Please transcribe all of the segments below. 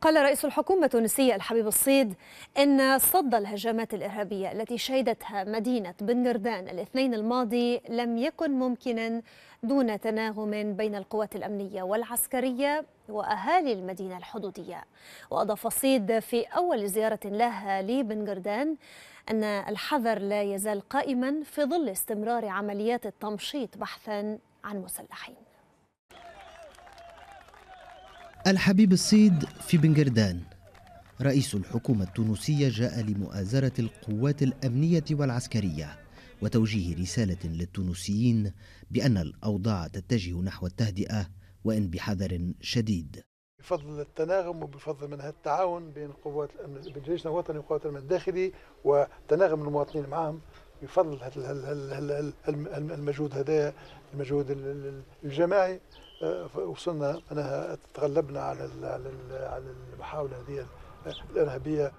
قال رئيس الحكومة التونسية الحبيب الصيد إن صد الهجمات الإرهابية التي شهدتها مدينة بن نردان الاثنين الماضي لم يكن ممكنا دون تناغم بين القوات الأمنية والعسكرية وأهالي المدينة الحدودية وأضاف الصيد في أول زيارة له لبن قردان أن الحذر لا يزال قائما في ظل استمرار عمليات التمشيط بحثا عن مسلحين الحبيب الصيد في بنجردان رئيس الحكومة التونسية جاء لمؤازرة القوات الأمنية والعسكرية وتوجيه رسالة للتونسيين بأن الأوضاع تتجه نحو التهدئة وإن بحذر شديد بفضل التناغم وبفضل من التعاون بين قوات الامن بين جيشنا الوطني وقوات الامن الداخلي وتناغم المواطنين معهم بفضل المجهود هذا المجهود الجماعي وصلنا معناها تغلبنا على على المحاوله هذه الارهابيه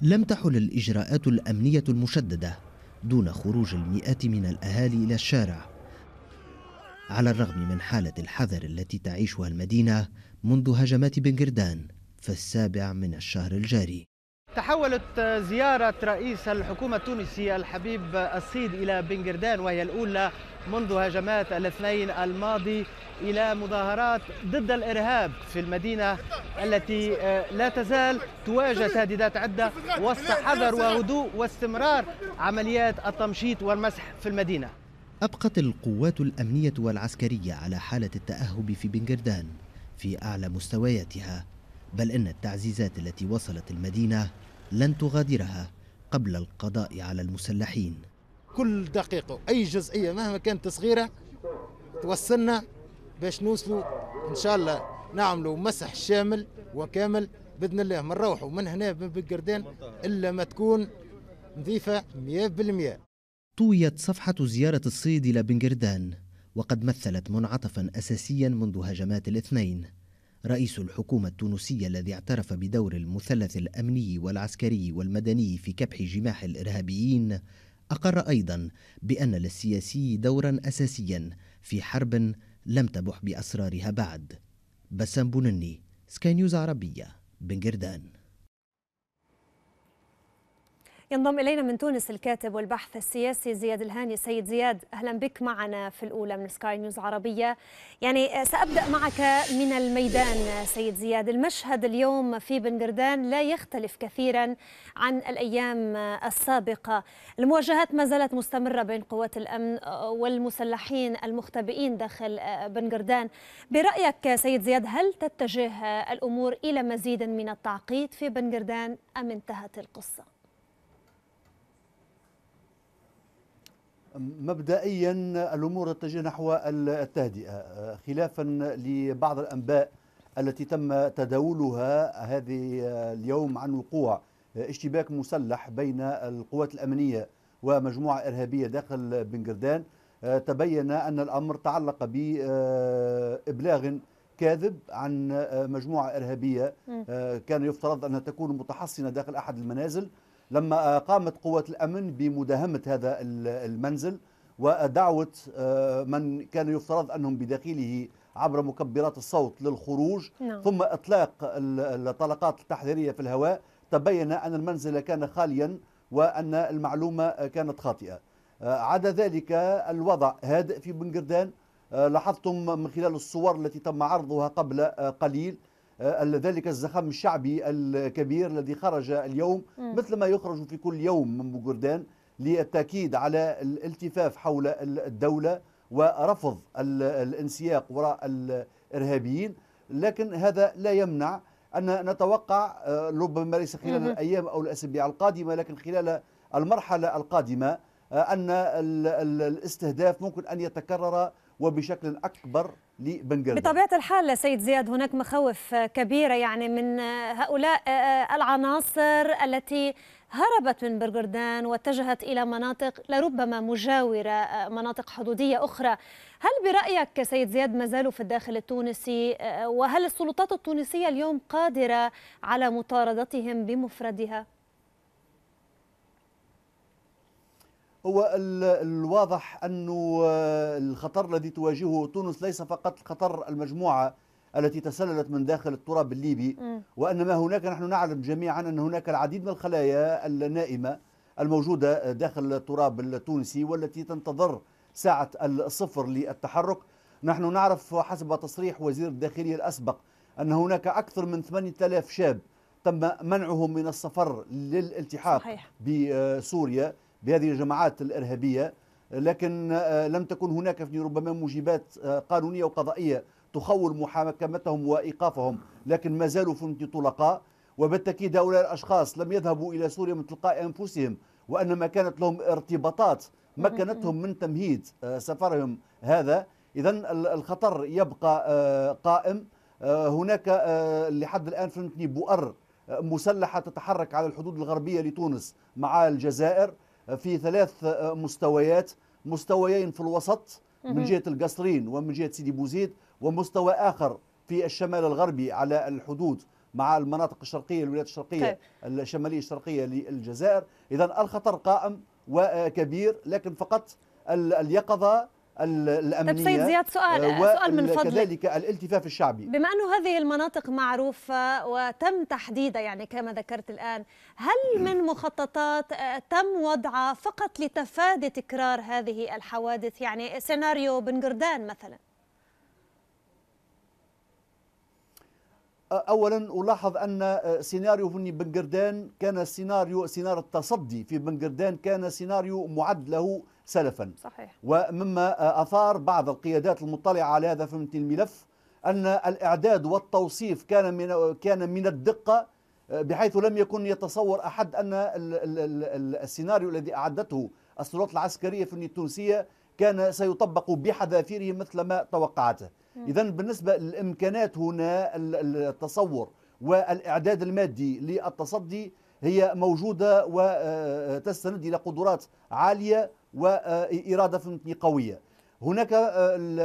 لم تحل الاجراءات الامنيه المشدده دون خروج المئات من الاهالي الى الشارع على الرغم من حاله الحذر التي تعيشها المدينه منذ هجمات بنغردان في السابع من الشهر الجاري تحولت زيارة رئيس الحكومة التونسي الحبيب الصيد إلى بنجردان وهي الأولى منذ هجمات الاثنين الماضي إلى مظاهرات ضد الإرهاب في المدينة التي آه، لا تزال تواجه تهديدات عدة وسط حذر وهدوء واستمرار عمليات التمشيط والمسح في المدينة أبقت القوات الأمنية والعسكرية على حالة التأهب في بنجردان في أعلى مستوياتها بل إن التعزيزات التي وصلت المدينة لن تغادرها قبل القضاء على المسلحين كل دقيقة أي جزئية مهما كانت صغيرة توصلنا باش نوصلوا إن شاء الله نعملوا مسح شامل وكامل بإذن الله من روح من هنا من بالقردان إلا ما تكون نظيفة 100% طويت صفحة زيارة الصيد إلى بنقردان وقد مثلت منعطفا أساسيا منذ هجمات الاثنين رئيس الحكومة التونسية الذي اعترف بدور المثلث الأمني والعسكري والمدني في كبح جماح الإرهابيين أقر أيضا بأن للسياسي دورا أساسيا في حرب لم تبح بأسرارها بعد بسام بونني سكاي نيوز عربية بن ينضم إلينا من تونس الكاتب والبحث السياسي زياد الهاني سيد زياد أهلا بك معنا في الأولى من سكاي نيوز عربية يعني سأبدأ معك من الميدان سيد زياد المشهد اليوم في بنقردان لا يختلف كثيرا عن الأيام السابقة المواجهات ما زالت مستمرة بين قوات الأمن والمسلحين المختبئين داخل بنقردان برأيك سيد زياد هل تتجه الأمور إلى مزيد من التعقيد في بنقردان أم انتهت القصة؟ مبدئيا الامور تتجه نحو التهدئه خلافا لبعض الانباء التي تم تداولها هذه اليوم عن وقوع اشتباك مسلح بين القوات الامنيه ومجموعه ارهابيه داخل بنغردان تبين ان الامر تعلق بابلاغ كاذب عن مجموعه ارهابيه كان يفترض انها تكون متحصنه داخل احد المنازل لما قامت قوات الأمن بمداهمة هذا المنزل ودعوة آه، من كان يفترض أنهم بداخله عبر مكبرات الصوت للخروج نعم. ثم إطلاق الطلقات التحذيرية في الهواء تبين أن المنزل كان خاليا وأن المعلومة كانت خاطئة آه، عدا ذلك الوضع هادئ في بنقردان آه، لاحظتم من خلال الصور التي تم عرضها قبل قليل آه، ذلك الزخم الشعبي الكبير الذي خرج اليوم مثل ما يخرج في كل يوم من بوغردان للتأكيد على الالتفاف حول الدولة ورفض الانسياق وراء الإرهابيين لكن هذا لا يمنع أن نتوقع آه، ربما ليس خلال الأيام أو الأسابيع القادمة لكن خلال المرحلة القادمة آه، أن الاستهداف ممكن أن يتكرر وبشكل أكبر لبنغلاديش بطبيعة الحال سيد زياد هناك مخاوف كبيرة يعني من هؤلاء العناصر التي هربت من برغردان واتجهت إلى مناطق لربما مجاورة مناطق حدودية أخرى هل برأيك سيد زياد ما زالوا في الداخل التونسي وهل السلطات التونسية اليوم قادرة على مطاردتهم بمفردها؟ هو الواضح أنه آه، الخطر الذي تواجهه تونس ليس فقط خطر المجموعة التي تسللت من داخل التراب الليبي وإنما هناك نحن نعلم جميعا أن هناك العديد من الخلايا النائمة الموجودة داخل التراب التونسي والتي تنتظر ساعة الصفر للتحرك نحن نعرف حسب تصريح وزير الداخلية الأسبق أن هناك أكثر من 8000 شاب تم منعهم من السفر للالتحاق صحيح. بسوريا بهذه الجماعات الارهابيه لكن آه، لم تكن هناك في ربما موجبات آه، قانونيه وقضائيه تخول محاكمتهم وايقافهم لكن ما زالوا في طلقاء وبالتاكيد هؤلاء الاشخاص لم يذهبوا الى سوريا من تلقاء انفسهم وانما كانت لهم ارتباطات مكنتهم من تمهيد آه، سفرهم هذا اذا الخطر يبقى قائم هناك لحد الان فهمتني بؤر مسلحه تتحرك على الحدود الغربيه لتونس مع الجزائر في ثلاث آه، مستويات مستويين في الوسط من جهة القصرين ومن جهة سيدي بوزيد ومستوى آخر في الشمال الغربي على الحدود مع المناطق الشرقية الولايات الشرقية طيب. الشمالية الشرقية للجزائر إذا الخطر قائم وكبير لكن فقط اليقظة الامنيه طيب سيد زياد سؤال آه، سؤال من فضلك وكذلك الالتفاف الشعبي بما انه هذه المناطق معروفه وتم تحديدها يعني كما ذكرت الان هل من مخططات آه، تم وضعها فقط لتفادي تكرار هذه الحوادث يعني سيناريو بن جردان مثلا اولا الاحظ ان آه، سيناريو بن بنقردان كان سيناريو سيناريو التصدي في بنقردان كان سيناريو معد له سلفا صحيح ومما آه، اثار بعض القيادات المطلعه على هذا فهمت الملف ان الاعداد والتوصيف كان من كان من الدقه آه، بحيث لم يكن يتصور احد ان السيناريو الذي اعدته السلطات العسكريه في التونسيه كان سيطبق بحذافيره مثل ما توقعته إذا بالنسبة للإمكانات هنا التصور والإعداد المادي للتصدي هي موجودة وتستند آه، آه، إلى قدرات عالية وإرادة آه، فهمتني قوية هناك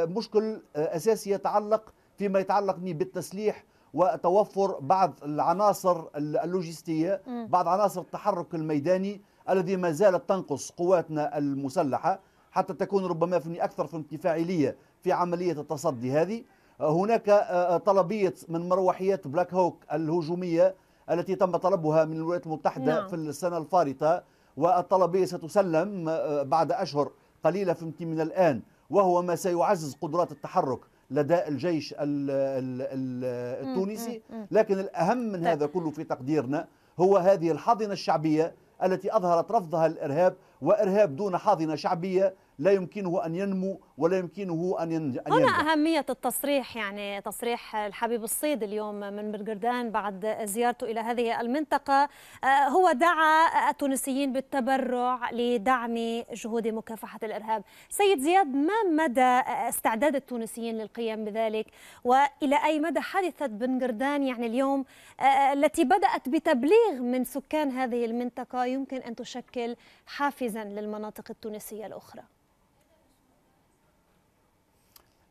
مشكل أساسي يتعلق فيما يتعلق بالتسليح وتوفر بعض العناصر اللوجستية بعض عناصر التحرك الميداني الذي ما زالت تنقص قواتنا المسلحة حتى تكون ربما فني أكثر فهمتني فاعلية في عملية التصدي هذه آه، هناك آه، آه، طلبية من مروحيات بلاك هوك الهجومية التي تم طلبها من الولايات المتحدة نعم. في السنة الفارطة والطلبية ستسلم بعد أشهر قليلة فهمتني من الآن وهو ما سيعزز قدرات التحرك لدى الجيش التونسي لكن الأهم من طيب. هذا كله في تقديرنا هو هذه الحاضنة الشعبية التي أظهرت رفضها الإرهاب وإرهاب دون حاضنة شعبية لا يمكنه أن ينمو ولا يمكنه أن ينجح هنا أهمية التصريح يعني تصريح الحبيب الصيد اليوم من بنغردان بعد زيارته إلى هذه المنطقة آه، هو دعا التونسيين بالتبرع لدعم جهود مكافحة الإرهاب سيد زياد ما مدى استعداد التونسيين للقيام بذلك وإلى أي مدى حدثت بنقردان يعني اليوم آه، التي بدأت بتبليغ من سكان هذه المنطقة يمكن أن تشكل حافزا للمناطق التونسية الأخرى؟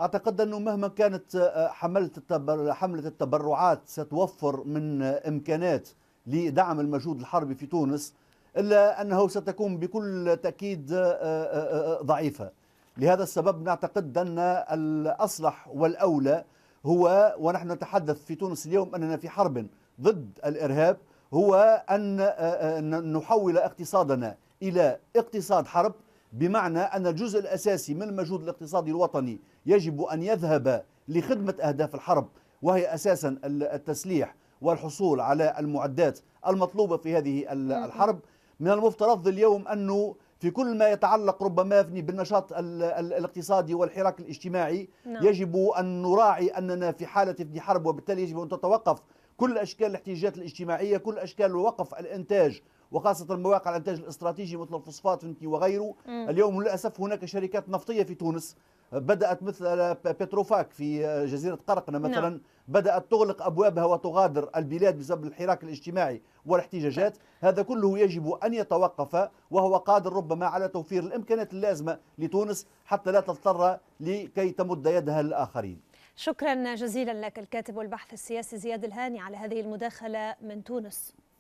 اعتقد انه مهما كانت آه، حمله حمله التبرعات ستوفر من امكانات لدعم المجهود الحربي في تونس الا انه ستكون بكل تاكيد آه، آه، ضعيفه لهذا السبب نعتقد ان الاصلح والاولى هو ونحن نتحدث في تونس اليوم اننا في حرب ضد الارهاب هو ان نحول اقتصادنا إلى اقتصاد حرب بمعنى أن الجزء الأساسي من المجهود الاقتصادي الوطني يجب أن يذهب لخدمة أهداف الحرب وهي أساسا التسليح والحصول على المعدات المطلوبة في هذه الحرب من المفترض اليوم أنه في كل ما يتعلق ربما بالنشاط الاقتصادي والحراك الاجتماعي نعم. يجب أن نراعي أننا في حالة ابن حرب وبالتالي يجب أن تتوقف كل أشكال الاحتياجات الاجتماعية كل أشكال وقف الإنتاج وخاصة مواقع الإنتاج الاستراتيجي مثل الفوسفات وغيره مم. اليوم للأسف هناك شركات نفطية في تونس بدأت مثل بتروفاك في جزيرة قرقنة نعم. مثلا نعم. بدأت تغلق أبوابها وتغادر البلاد بسبب الحراك الاجتماعي والاحتجاجات طيب. هذا كله يجب أن يتوقف وهو قادر ربما على توفير الإمكانات اللازمة لتونس حتى لا تضطر لكي تمد يدها للآخرين شكرا جزيلا لك الكاتب والبحث السياسي زياد الهاني على هذه المداخلة من تونس